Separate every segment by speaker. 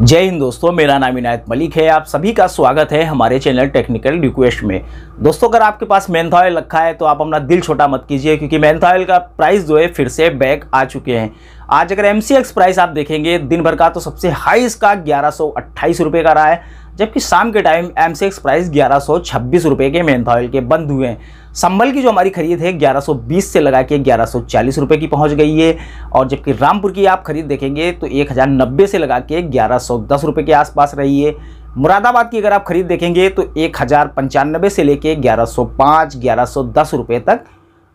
Speaker 1: जय हिंद दोस्तों मेरा नाम इनायत मलिक है आप सभी का स्वागत है हमारे चैनल टेक्निकल रिक्वेस्ट में दोस्तों अगर आपके पास मेन्था ऑयल रखा है तो आप अपना दिल छोटा मत कीजिए क्योंकि मेन्था ऑयल का प्राइस जो है फिर से बैक आ चुके हैं आज अगर एम प्राइस आप देखेंगे दिन भर का तो सबसे हाई इसका ग्यारह सौ का रहा है जबकि शाम के टाइम एम एक्स प्राइस ग्यारह सौ छब्बीस रुपये के मेंथा ऑयल के बंद हुए हैं संभल की जो हमारी खरीद है 1120 से लगा के ग्यारह सौ चालीस रुपये की पहुंच गई है और जबकि रामपुर की आप खरीद देखेंगे तो एक हज़ार नब्बे से लगा के ग्यारह सौ दस रुपये के आसपास रही है मुरादाबाद की अगर आप खरीद देखेंगे तो एक हज़ार पंचानबे से लेके ग्यारह सौ पाँच ग्यारह सौ दस रुपये तक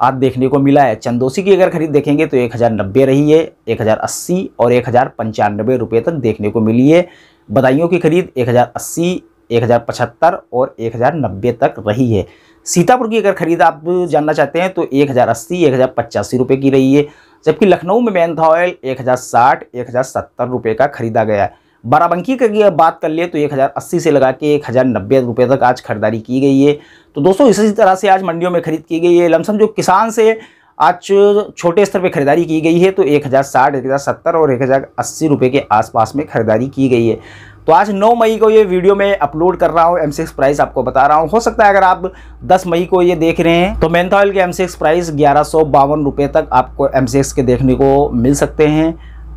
Speaker 1: आज देखने को मिला है चंदोसी की अगर खरीद देखेंगे तो एक हज़ार नब्बे रही है एक हज़ार अस्सी और एक हज़ार पंचानबे रुपये तक देखने को मिली है बदाइयों की खरीद 1080, 1075 और 1090 तक रही है सीतापुर की अगर खरीद आप जानना चाहते हैं तो 1080, 1085 रुपए की रही है जबकि लखनऊ में मेंथा ऑयल 1060, 1070 रुपए का खरीदा गया है बाराबंकी की बात कर लिए तो 1080 से लगा के एक हज़ार तक आज खरीदारी की गई है तो दोस्तों इसी तरह से आज मंडियों में खरीद की गई है लमसम जो किसान से आज छोटे स्तर पे खरीदारी की गई है तो एक हज़ार साठ एक हज़ार सत्तर और एक हज़ार अस्सी रुपये के आसपास में खरीदारी की गई है तो आज 9 मई को ये वीडियो मैं अपलोड कर रहा हूँ एम सिक्स प्राइस आपको बता रहा हूँ हो सकता है अगर आप 10 मई को ये देख रहे हैं तो मेन्था ऑयल के एम सिक्स प्राइस ग्यारह सौ बावन रुपये तक आपको एम सिक्स के देखने को मिल सकते हैं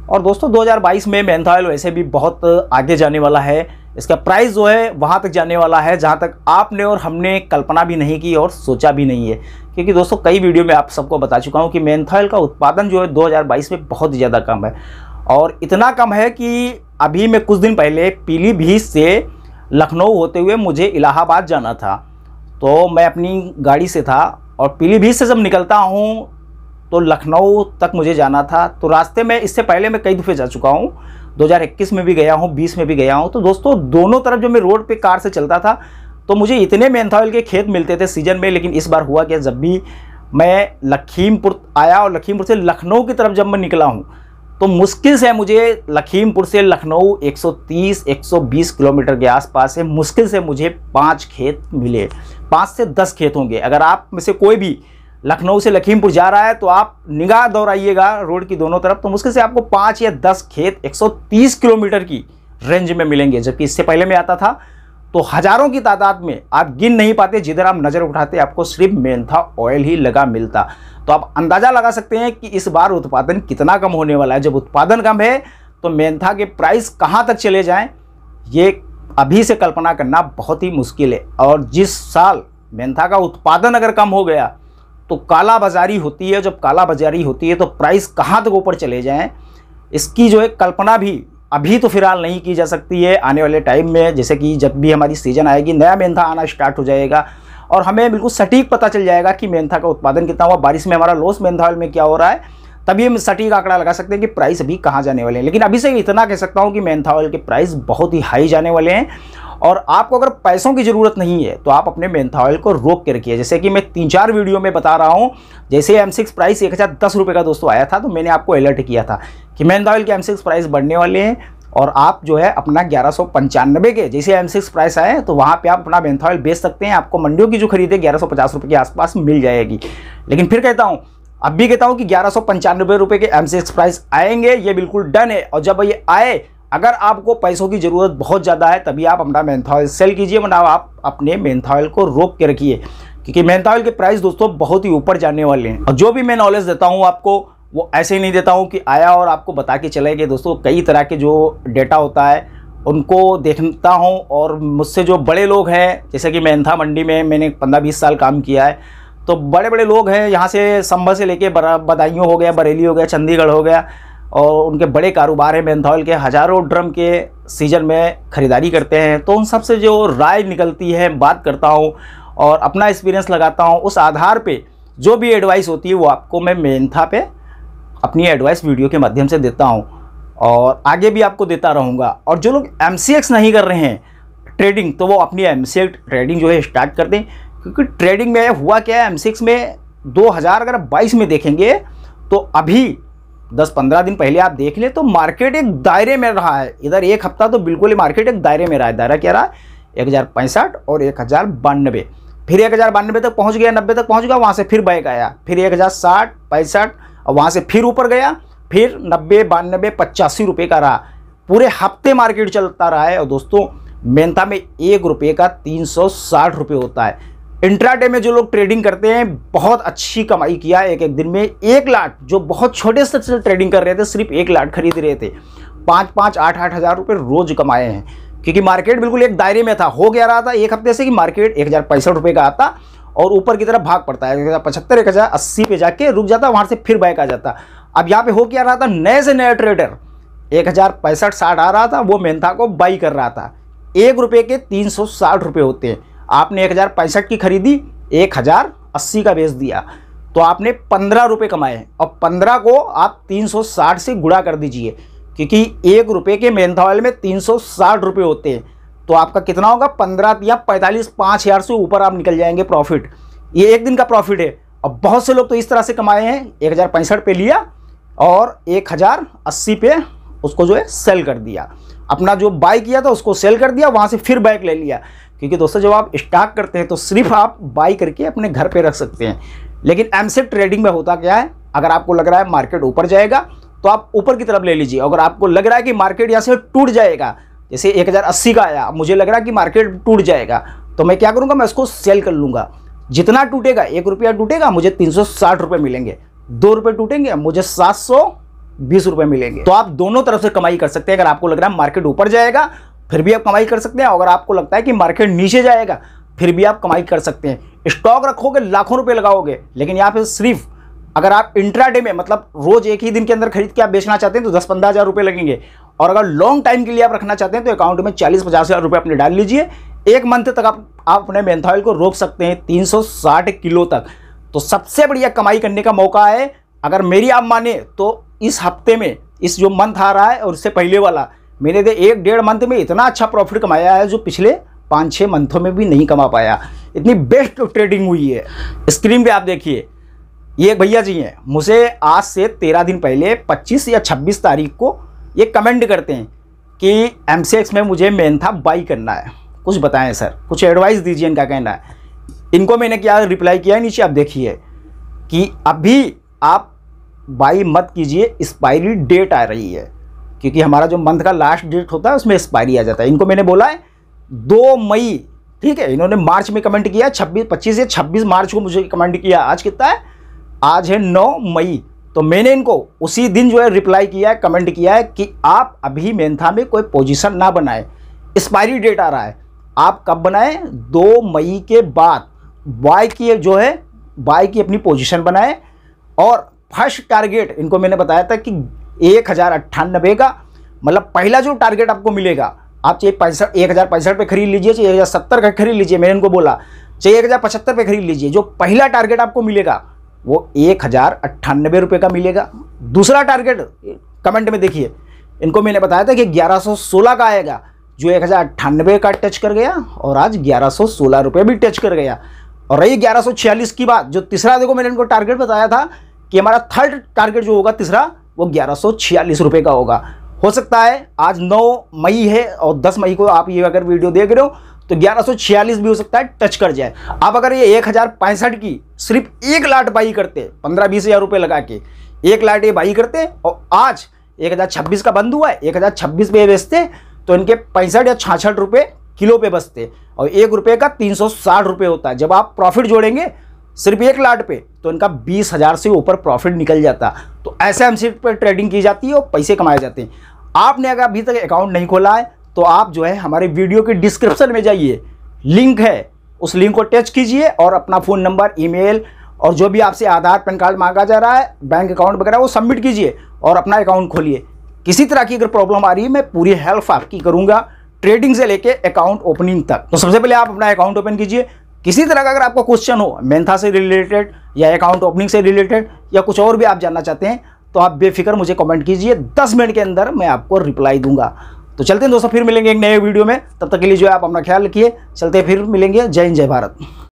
Speaker 1: और दोस्तों 2022 में मेन्था ऑयल वैसे भी बहुत आगे जाने वाला है इसका प्राइस जो है वहाँ तक जाने वाला है जहाँ तक आपने और हमने कल्पना भी नहीं की और सोचा भी नहीं है क्योंकि दोस्तों कई वीडियो में आप सबको बता चुका हूँ कि मैंथॉयल का उत्पादन जो है 2022 में बहुत ज़्यादा कम है और इतना कम है कि अभी मैं कुछ दिन पहले पीलीभीत से लखनऊ होते हुए मुझे इलाहाबाद जाना था तो मैं अपनी गाड़ी से था और पीलीभीत से जब निकलता हूँ तो लखनऊ तक मुझे जाना था तो रास्ते में इससे पहले मैं कई दफ़े जा चुका हूँ 2021 में भी गया हूँ 20 में भी गया हूँ तो दोस्तों दोनों तरफ जब मैं रोड पे कार से चलता था तो मुझे इतने मेंथाइल के खेत मिलते थे सीजन में लेकिन इस बार हुआ क्या जब भी मैं लखीमपुर आया और लखीमपुर से लखनऊ की तरफ जब मैं निकला हूँ तो मुश्किल से मुझे लखीमपुर से लखनऊ 130 120 किलोमीटर के आसपास है मुश्किल से मुझे पाँच खेत मिले पाँच से दस खेत होंगे अगर आप में से कोई भी लखनऊ से लखीमपुर जा रहा है तो आप निगाह दौड़ाइएगा रोड की दोनों तरफ तो मुश्किल से आपको पाँच या दस खेत 130 किलोमीटर की रेंज में मिलेंगे जबकि इससे पहले में आता था तो हज़ारों की तादाद में आप गिन नहीं पाते जिधर आप नज़र उठाते आपको सिर्फ मेंथा ऑयल ही लगा मिलता तो आप अंदाज़ा लगा सकते हैं कि इस बार उत्पादन कितना कम होने वाला है जब उत्पादन कम है तो मेंथा के प्राइस कहाँ तक चले जाएँ ये अभी से कल्पना करना बहुत ही मुश्किल है और जिस साल मेंथा का उत्पादन अगर कम हो गया तो काला बाजारी होती है जब काला बाजारी होती है तो प्राइस कहाँ तक ऊपर चले जाएँ इसकी जो है कल्पना भी अभी तो फिलहाल नहीं की जा सकती है आने वाले टाइम में जैसे कि जब भी हमारी सीजन आएगी नया मेंथा आना स्टार्ट हो जाएगा और हमें बिल्कुल सटीक पता चल जाएगा कि मेंथा का उत्पादन कितना हुआ बारिश में हमारा लॉस मेंथा में क्या हो रहा है तभी हम सटीक आंकड़ा लगा सकते हैं कि प्राइस अभी कहाँ जाने वाले हैं लेकिन अभी से इतना कह सकता हूँ कि मेंथा ऑयल के प्राइस बहुत ही हाई जाने वाले हैं और आपको अगर पैसों की ज़रूरत नहीं है तो आप अपने ऑयल को रोक के रखिए जैसे कि मैं तीन चार वीडियो में बता रहा हूँ जैसे एम सिक्स प्राइस एक हज़ार दस रुपये का दोस्तों आया था तो मैंने आपको अलर्ट किया था कि मेंथाऑयल के एम सिक्स प्राइस बढ़ने वाले हैं और आप जो है अपना ग्यारह सौ पंचानबे के जैसे एम सिक्स प्राइस आए तो वहाँ पर आप अपना ऑयल बेच सकते हैं आपको मंडियों की जो खरीदे ग्यारह सौ पचास रुपये के आसपास मिल जाएगी लेकिन फिर कहता हूँ अब भी कहता हूँ कि ग्यारह सौ पंचानबे रुपये के एम सिक्स प्राइस आएंगे ये बिल्कुल डन है और जब ये आए अगर आपको पैसों की ज़रूरत बहुत ज़्यादा है तभी आप अपना मेन्थॉयल सेल कीजिए वरना आप अपने मेन्थॉयल को रोक के रखिए क्योंकि मेन्थॉयल के प्राइस दोस्तों बहुत ही ऊपर जाने वाले हैं और जो भी मैं नॉलेज देता हूँ आपको वो ऐसे ही नहीं देता हूँ कि आया और आपको बता के चले गए दोस्तों कई तरह के जो डेटा होता है उनको देखता हूँ और मुझसे जो बड़े लोग हैं जैसे कि मेंथा मंडी में मैंने पंद्रह बीस साल काम किया है तो बड़े बड़े लोग हैं यहाँ से संभल से लेके बदायूँ हो गया बरेली हो गया चंडीगढ़ हो गया और उनके बड़े कारोबार हैं मेन्थॉल के हज़ारों ड्रम के सीजन में ख़रीदारी करते हैं तो उन सबसे जो राय निकलती है बात करता हूँ और अपना एक्सपीरियंस लगाता हूँ उस आधार पर जो भी एडवाइस होती है वो आपको मैं मेन्था पे अपनी एडवाइस वीडियो के माध्यम से देता हूँ और आगे भी आपको देता रहूँगा और जो लोग एम नहीं कर रहे हैं ट्रेडिंग तो वो अपनी एम ट्रेडिंग जो है स्टार्ट कर दें क्योंकि ट्रेडिंग में हुआ क्या है एम में 2000 अगर 22 में देखेंगे तो अभी दस पंद्रह दिन पहले आप देख ले तो मार्केट एक दायरे में रहा है इधर एक हफ्ता तो बिल्कुल ही मार्केट एक दायरे में रहा है दायरा क्या रहा है एक हज़ार पैंसठ और एक हज़ार बानबे फिर एक हज़ार बानबे तक पहुंच गया नब्बे तक पहुंच गया वहाँ से फिर बैक आया फिर एक हज़ार साठ पैंसठ और वहाँ से फिर ऊपर गया फिर नब्बे बानबे पचासी रुपये का रहा पूरे हफ्ते मार्केट चलता रहा है और दोस्तों मेहनता में एक रुपये का तीन सौ साठ रुपये होता है इंट्राडे में जो लोग ट्रेडिंग करते हैं बहुत अच्छी कमाई किया एक एक दिन में एक लाख जो बहुत छोटे से ट्रेडिंग कर रहे थे सिर्फ एक लाख खरीद रहे थे पाँच पाँच आठ आठ हज़ार रुपये रोज कमाए हैं क्योंकि मार्केट बिल्कुल एक दायरे में था हो गया रहा था एक हफ्ते से कि मार्केट एक हज़ार पैंसठ रुपये का आता और ऊपर की तरफ भाग पड़ता है एक हज़ार पचहत्तर एक हज़ार अस्सी पे जाके रुक जाता वहाँ से फिर बैक आ जाता अब यहाँ पे हो क्या रहा था नए से नया ट्रेडर एक हज़ार पैंसठ साठ आ रहा था वो मेहनता को बाई कर रहा था एक रुपये के तीन सौ साठ रुपये होते हैं आपने एक हज़ार पैंसठ की खरीदी एक हज़ार अस्सी का बेच दिया तो आपने पंद्रह रुपये कमाए और पंद्रह को आप तीन सौ साठ से गुड़ा कर दीजिए क्योंकि एक रुपये के मेन्था ऑयल में तीन सौ साठ रुपये होते हैं तो आपका कितना होगा पंद्रह या पैंतालीस पाँच हज़ार से ऊपर आप निकल जाएंगे प्रॉफिट ये एक दिन का प्रॉफिट है अब बहुत से लोग तो इस तरह से कमाए हैं एक हज़ार पैंसठ पे लिया और एक हज़ार अस्सी पे उसको जो है सेल कर दिया अपना जो बाय किया था उसको सेल कर दिया वहाँ से फिर बाइक ले लिया क्योंकि दोस्तों जब आप स्टॉक करते हैं तो सिर्फ आप बाई करके अपने घर पे रख सकते हैं लेकिन एमसेट ट्रेडिंग में होता क्या है अगर आपको लग रहा है मार्केट ऊपर जाएगा तो आप ऊपर की तरफ ले लीजिए अगर आपको लग रहा है कि मार्केट यहाँ से टूट जाएगा जैसे 1080 का आया मुझे लग रहा है कि मार्केट टूट जाएगा तो मैं क्या करूँगा मैं उसको सेल कर लूँगा जितना टूटेगा एक रुपया टूटेगा मुझे तीन रुपये मिलेंगे दो रुपये टूटेंगे मुझे सात बीस मिलेंगे तो आप दोनों तरफ से कमाई कर सकते हैं अगर आपको लग रहा है मार्केट ऊपर जाएगा फिर भी आप कमाई कर सकते हैं अगर आपको लगता है कि मार्केट नीचे जाएगा फिर भी आप कमाई कर सकते हैं स्टॉक रखोगे लाखों रुपए लगाओगे लेकिन यहाँ पे सिर्फ अगर आप इंट्राडे में मतलब रोज एक ही दिन के अंदर खरीद के आप बेचना चाहते हैं तो दस पंद्रह हज़ार रुपये लगेंगे और अगर लॉन्ग टाइम के लिए आप रखना चाहते हैं तो अकाउंट में चालीस पचास हज़ार रुपये अपने डाल लीजिए एक मंथ तक आप आप अपने मेंथॉयल को रोक सकते हैं तीन किलो तक तो सबसे बढ़िया कमाई करने का मौका है अगर मेरी आप माने तो इस हफ्ते में इस जो मंथ आ रहा है और उससे पहले वाला मैंने तो एक डेढ़ मंथ में इतना अच्छा प्रॉफिट कमाया है जो पिछले पाँच छः मंथों में भी नहीं कमा पाया इतनी बेस्ट ट्रेडिंग हुई है स्क्रीन पे आप देखिए ये भैया जी हैं मुझे आज से तेरह दिन पहले पच्चीस या छब्बीस तारीख को ये कमेंट करते हैं कि एम में मुझे मेन था बाई करना है कुछ बताएं सर कुछ एडवाइस दीजिए इनका कहना है इनको मैंने क्या रिप्लाई किया है नीचे आप देखिए कि अभी आप बाई मत कीजिए एक्सपायरी डेट आ रही है क्योंकि हमारा जो मंथ का लास्ट डेट होता है उसमें एक्सपायरी आ जाता है इनको मैंने बोला है दो मई ठीक है इन्होंने मार्च में कमेंट किया छब्बीस पच्चीस या छब्बीस मार्च को मुझे कमेंट किया आज कितना है आज है नौ मई तो मैंने इनको उसी दिन जो है रिप्लाई किया है कमेंट किया है कि आप अभी मेन्था में कोई पोजीशन ना बनाएं एक्सपायरी डेट आ रहा है आप कब बनाएं दो मई के बाद बाय की जो है बाय की अपनी पोजीशन बनाएं और फर्स्ट टारगेट इनको मैंने बताया था कि एक हज़ार अट्ठानबे का मतलब पहला जो टारगेट आपको मिलेगा आप चाहिए पैंसठ एक हज़ार पैंसठ पर खरीद लीजिए चाहे एक हज़ार सत्तर का खरीद लीजिए मैंने इनको बोला चाहे एक हज़ार पचहत्तर पर खरीद लीजिए जो पहला टारगेट आपको मिलेगा वो एक हज़ार अट्ठानबे रुपये का मिलेगा दूसरा टारगेट कमेंट में देखिए इनको मैंने बताया था कि ग्यारह सौ सोलह का आएगा जो एक हज़ार अट्ठानबे का टच कर गया और आज ग्यारह सौ सोलह रुपये भी टच कर गया और रही ग्यारह सौ छियालीस की बात जो तीसरा देखो मैंने इनको टारगेट बताया था कि हमारा थर्ड टारगेट जो होगा तीसरा वो ग्यारह सौ छियालीस रुपये का होगा हो सकता है आज 9 मई है और 10 मई को आप ये अगर वीडियो देख रहे हो तो ग्यारह भी हो सकता है टच कर जाए आप अगर ये एक की सिर्फ एक लाट बाई करते पंद्रह बीस हज़ार रुपये लगा के एक लाट ये बाई करते और आज एक हज़ार छब्बीस का बंद हुआ है एक हज़ार छब्बीस पे बेचते तो इनके पैंसठ या छाछठ रुपये किलो पे बचते और एक रुपये का तीन सौ साठ रुपये होता है जब आप प्रॉफिट जोड़ेंगे सिर्फ एक लाट पे तो इनका बीस हज़ार से ऊपर प्रॉफिट निकल जाता तो ऐसे एम पर ट्रेडिंग की जाती है और पैसे कमाए जाते हैं आपने अगर अभी तक अकाउंट नहीं खोला है तो आप जो है हमारे वीडियो के डिस्क्रिप्शन में जाइए लिंक है उस लिंक को टच कीजिए और अपना फ़ोन नंबर ईमेल और जो भी आपसे आधार पैन कार्ड मांगा जा रहा है बैंक अकाउंट वगैरह वो सबमिट कीजिए और अपना अकाउंट खोलिए किसी तरह की अगर प्रॉब्लम आ रही है मैं पूरी हेल्प आपकी करूँगा ट्रेडिंग से लेके अकाउंट ओपनिंग तक तो सबसे पहले आप अपना अकाउंट ओपन कीजिए किसी तरह का अगर आपका क्वेश्चन हो मेन्था से रिलेटेड या अकाउंट ओपनिंग से रिलेटेड या कुछ और भी आप जानना चाहते हैं तो आप बेफिक्र मुझे कमेंट कीजिए दस मिनट के अंदर मैं आपको रिप्लाई दूंगा तो चलते हैं दोस्तों फिर मिलेंगे एक नए वीडियो में तब तक के लिए जो है आप अपना ख्याल रखिए चलते फिर मिलेंगे जय हिंद जय भारत